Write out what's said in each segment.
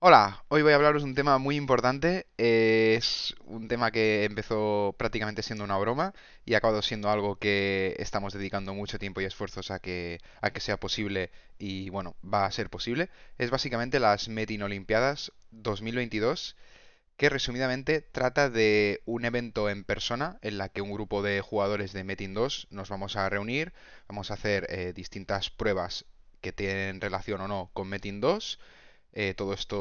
Hola, hoy voy a hablaros de un tema muy importante. Eh, es un tema que empezó prácticamente siendo una broma y ha acabado siendo algo que estamos dedicando mucho tiempo y esfuerzos a que, que sea posible y bueno, va a ser posible. Es básicamente las Metin Olimpiadas 2022 que resumidamente trata de un evento en persona en la que un grupo de jugadores de Metin 2 nos vamos a reunir, vamos a hacer eh, distintas pruebas que tienen relación o no con Metin 2 eh, todo esto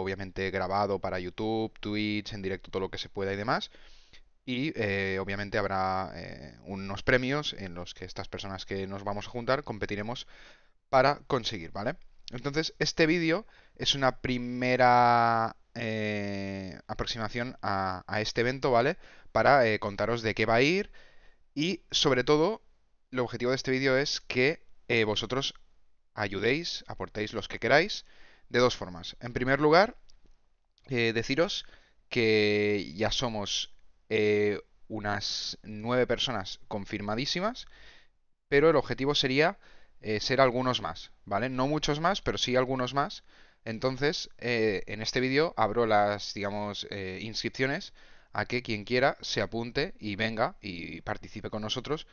obviamente grabado para YouTube, Twitch, en directo todo lo que se pueda y demás. Y eh, obviamente habrá eh, unos premios en los que estas personas que nos vamos a juntar competiremos para conseguir, ¿vale? Entonces, este vídeo es una primera aproximación a, este evento, ¿vale? Para contaros de qué va a ir y sobre todo, el objetivo de este vídeo es que vosotros ayudéis, aportéis los que queráis de dos formas. En primer lugar, eh, deciros que ya somos eh, unas nueve personas confirmadísimas, pero el objetivo sería eh, ser algunos más, ¿vale? No muchos más, pero sí algunos más. Entonces, en este vídeo abro las, digamos, inscripciones a que quien quiera se apunte y venga y participe con nosotros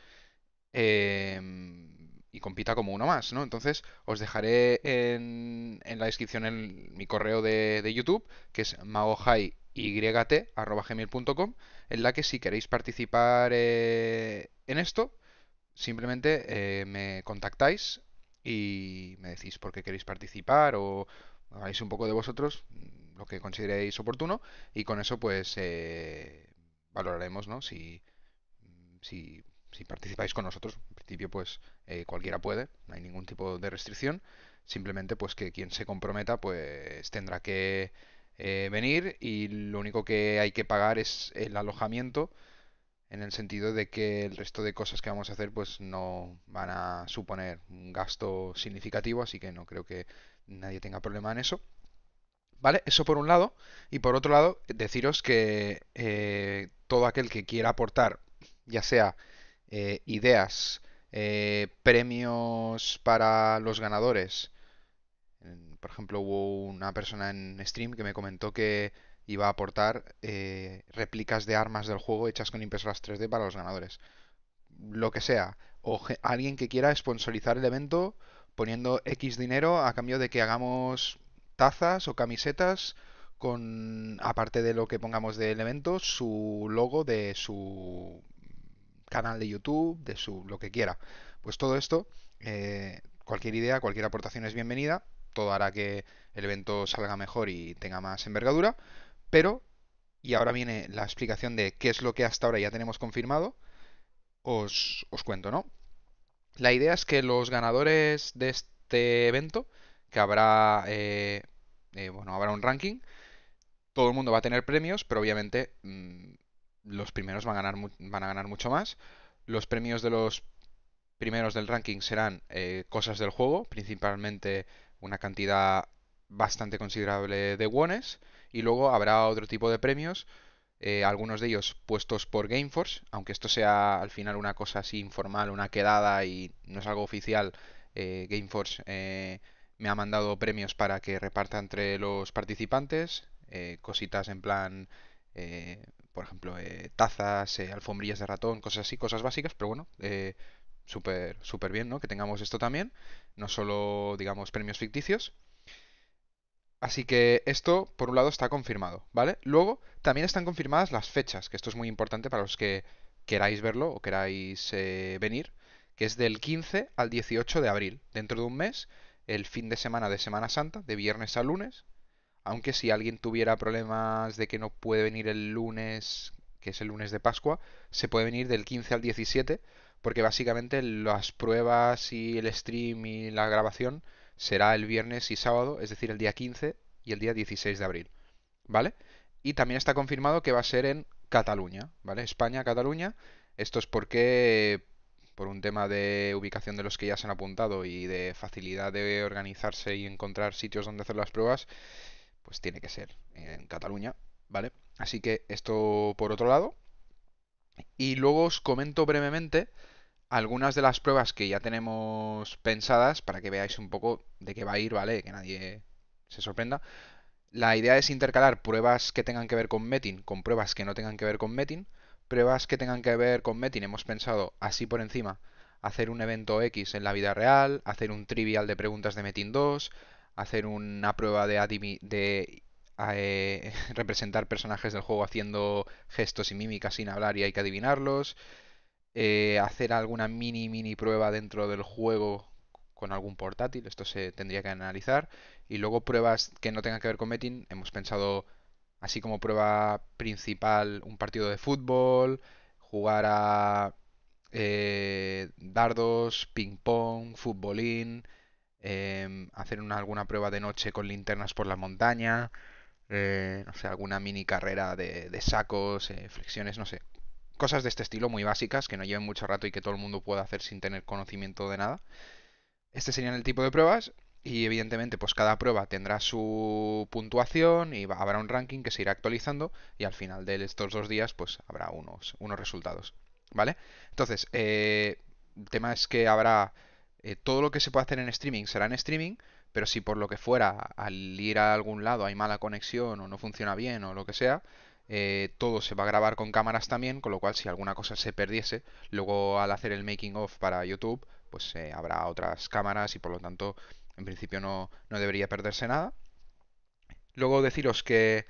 compita como uno más, ¿no? Entonces os dejaré en, la descripción en mi correo de, YouTube, que es gmail.com en la que si queréis participar eh, en esto, simplemente eh, me contactáis y me decís por qué queréis participar o hagáis un poco de vosotros lo que consideréis oportuno y con eso pues eh, valoraremos, ¿no? Si, si si participáis con nosotros, en principio pues eh, cualquiera puede, no hay ningún tipo de restricción, simplemente pues que quien se comprometa pues tendrá que eh, venir y lo único que hay que pagar es el alojamiento en el sentido de que el resto de cosas que vamos a hacer pues no van a suponer un gasto significativo, así que no creo que nadie tenga problema en eso. ¿Vale? Eso por un lado. Y por otro lado, deciros que eh, todo aquel que quiera aportar, ya sea eh, ideas, eh, premios para los ganadores. Por ejemplo, hubo una persona en stream que me comentó que iba a aportar eh, réplicas de armas del juego hechas con impresoras 3D para los ganadores. Lo que sea. O alguien que quiera sponsorizar el evento poniendo X dinero a cambio de que hagamos tazas o camisetas con, aparte de lo que pongamos del evento, su logo de su canal de YouTube, de su lo que quiera. Pues todo esto, eh, cualquier idea, cualquier aportación es bienvenida. Todo hará que el evento salga mejor y tenga más envergadura. Pero, y ahora viene la explicación de qué es lo que hasta ahora ya tenemos confirmado, os, cuento, ¿no? La idea es que los ganadores de este evento, que habrá, eh, eh, bueno, habrá un ranking, todo el mundo va a tener premios, pero obviamente mm, los primeros van a ganar, van a ganar mucho más. Los premios de los primeros del ranking serán eh, cosas del juego, principalmente una cantidad bastante considerable de wones. Y luego habrá otro tipo de premios, eh, algunos de ellos puestos por Gameforce, aunque esto sea al final una cosa así informal, una quedada y no es algo oficial. Eh, Gameforce me ha mandado premios para que reparta entre los participantes, cositas en plan por ejemplo, eh, tazas, eh, alfombrillas de ratón, cosas así, cosas básicas, pero bueno, eh, súper bien, ¿no? Que tengamos esto también, no solo, digamos, premios ficticios. Así que esto, por un lado, está confirmado, ¿vale? Luego, también están confirmadas las fechas, que esto es muy importante para los que queráis verlo o queráis eh, venir, que es del 15 al 18 de abril, dentro de un mes, el fin de semana de Semana Santa, de viernes a lunes, aunque si alguien tuviera problemas de que no puede venir el lunes, que es el lunes de Pascua, se puede venir del 15 al 17, porque básicamente las pruebas y el stream y la grabación será el viernes y sábado, es decir, el día 15 y el día 16 de abril, ¿vale? Y también está confirmado que va a ser en Cataluña, ¿vale? España, Cataluña. Esto es porque por un tema de ubicación de los que ya se han apuntado y de facilidad de organizarse y encontrar sitios donde hacer las pruebas, pues tiene que ser en Cataluña, ¿vale? Así que esto por otro lado. Y luego os comento brevemente algunas de las pruebas que ya tenemos pensadas para que veáis un poco de qué va a ir, ¿vale? Que nadie se sorprenda. La idea es intercalar pruebas que tengan que ver con Metin con pruebas que no tengan que ver con Metin. Pruebas que tengan que ver con Metin hemos pensado así por encima hacer un evento X en la vida real, hacer un trivial de preguntas de Metin 2, hacer una prueba de, de eh, representar personajes del juego haciendo gestos y mímicas sin hablar y hay que adivinarlos. Eh, hacer alguna mini, mini prueba dentro del juego con algún portátil, esto se tendría que analizar. Y luego pruebas que no tengan que ver con betting, hemos pensado así como prueba principal un partido de fútbol, jugar a eh, dardos, ping pong, futbolín, Em, hacer alguna prueba de noche con linternas por la montaña, eh, no sé, alguna mini carrera de, sacos, eh, flexiones, no sé. Cosas de este estilo muy básicas que no lleven mucho rato y que todo el mundo pueda hacer sin tener conocimiento de nada. Este serían el tipo de pruebas y evidentemente pues cada prueba tendrá su puntuación y habrá un ranking que se irá actualizando y al final de estos dos días pues habrá unos, unos resultados. ¿Vale? Entonces, eh, el tema es que habrá eh, todo lo que se pueda hacer en streaming será en streaming, pero si por lo que fuera, al ir a algún lado hay mala conexión o no funciona bien o lo que sea, eh, todo se va a grabar con cámaras también, con lo cual si alguna cosa se perdiese, luego al hacer el making of para YouTube, pues eh, habrá otras cámaras y por lo tanto, en principio no, debería perderse nada. Luego deciros que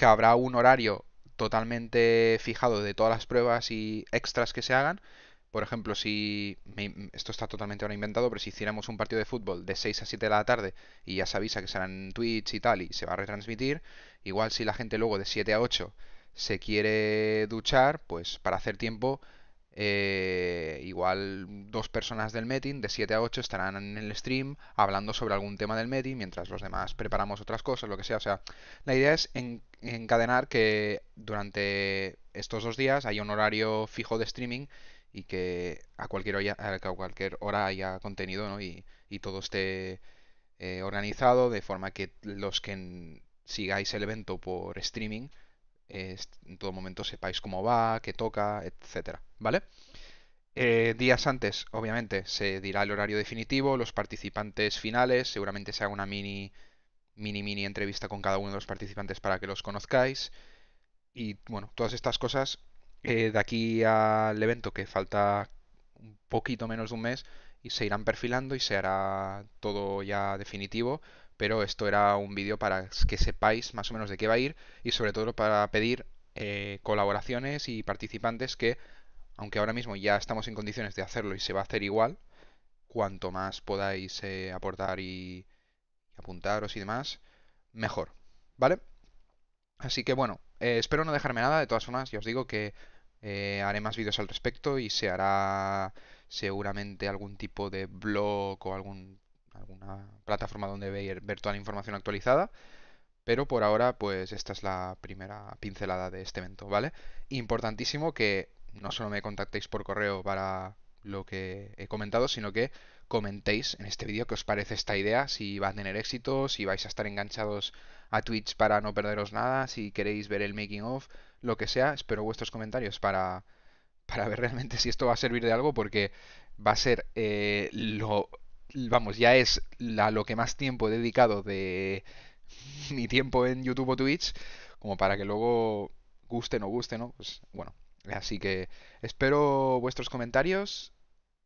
habrá un horario totalmente fijado de todas las pruebas y extras que se hagan, por ejemplo, si esto está totalmente ahora inventado, pero si hiciéramos un partido de fútbol de 6 a 7 de la tarde y ya se avisa que serán en Twitch y tal y se va a retransmitir, igual si la gente luego de 7 a 8 se quiere duchar, pues para hacer tiempo, eh, igual dos personas del meeting de 7 a 8 estarán en el stream hablando sobre algún tema del meeting mientras los demás preparamos otras cosas, lo que sea. O sea, la idea es encadenar que durante estos dos días hay un horario fijo de streaming y que a cualquier hora, cualquier hora haya contenido ¿no? y, todo esté eh, organizado de forma que los que sigáis el evento por streaming en todo momento sepáis cómo va, qué toca, etc. ¿vale? Eh, días antes, obviamente, se dirá el horario definitivo, los participantes finales, seguramente se haga una mini, mini, mini entrevista con cada uno de los participantes para que los conozcáis. Y bueno, todas estas cosas eh, de aquí al evento que falta un poquito menos de un mes y se irán perfilando y se hará todo ya definitivo. Pero esto era un vídeo para que sepáis más o menos de qué va a ir y sobre todo para pedir eh, colaboraciones y participantes que, aunque ahora mismo ya estamos en condiciones de hacerlo y se va a hacer igual, cuanto más podáis eh, aportar y apuntaros y demás, mejor. ¿Vale? Así que bueno, eh, espero no dejarme nada, de todas formas, ya os digo que eh, haré más vídeos al respecto y se hará seguramente algún tipo de blog o algún, alguna plataforma donde ver, ver toda la información actualizada. Pero por ahora, pues esta es la primera pincelada de este evento, ¿vale? Importantísimo que no solo me contactéis por correo para lo que he comentado, sino que comentéis en este vídeo que os parece esta idea, si va a tener éxito, si vais a estar enganchados a Twitch para no perderos nada, si queréis ver el making of, lo que sea, espero vuestros comentarios para, ver realmente si esto va a servir de algo, porque va a ser eh, lo... Vamos, ya es la, lo que más tiempo he dedicado de mi tiempo en YouTube o Twitch, como para que luego guste, o no guste, ¿no? Pues bueno, Así que espero vuestros comentarios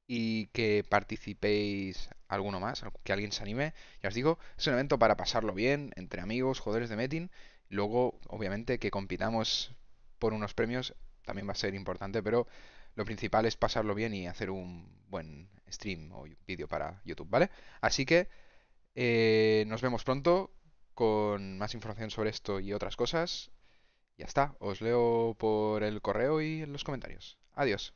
y que participéis alguno más, que alguien se anime. Ya os digo, es un evento para pasarlo bien, entre amigos, jugadores de Metin. Luego, obviamente, que compitamos por unos premios también va a ser importante, pero lo principal es pasarlo bien y hacer un buen stream o vídeo para YouTube, ¿vale? Así que eh, nos vemos pronto con más información sobre esto y otras cosas. Ya está, os leo por el correo y en los comentarios. Adiós.